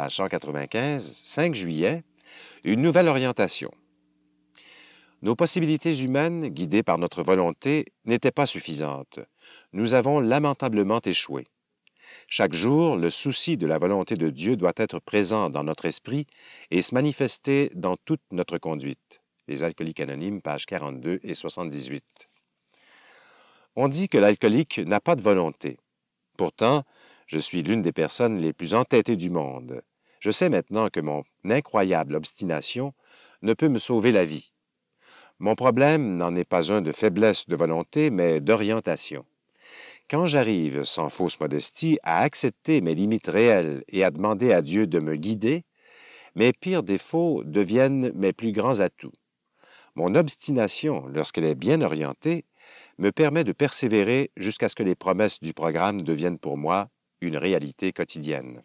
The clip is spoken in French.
page 195, 5 juillet, une nouvelle orientation. Nos possibilités humaines, guidées par notre volonté, n'étaient pas suffisantes. Nous avons lamentablement échoué. Chaque jour, le souci de la volonté de Dieu doit être présent dans notre esprit et se manifester dans toute notre conduite. Les Alcooliques anonymes, pages 42 et 78. On dit que l'alcoolique n'a pas de volonté. Pourtant, je suis l'une des personnes les plus entêtées du monde. Je sais maintenant que mon incroyable obstination ne peut me sauver la vie. Mon problème n'en est pas un de faiblesse de volonté, mais d'orientation. Quand j'arrive, sans fausse modestie, à accepter mes limites réelles et à demander à Dieu de me guider, mes pires défauts deviennent mes plus grands atouts. Mon obstination, lorsqu'elle est bien orientée, me permet de persévérer jusqu'à ce que les promesses du programme deviennent pour moi une réalité quotidienne.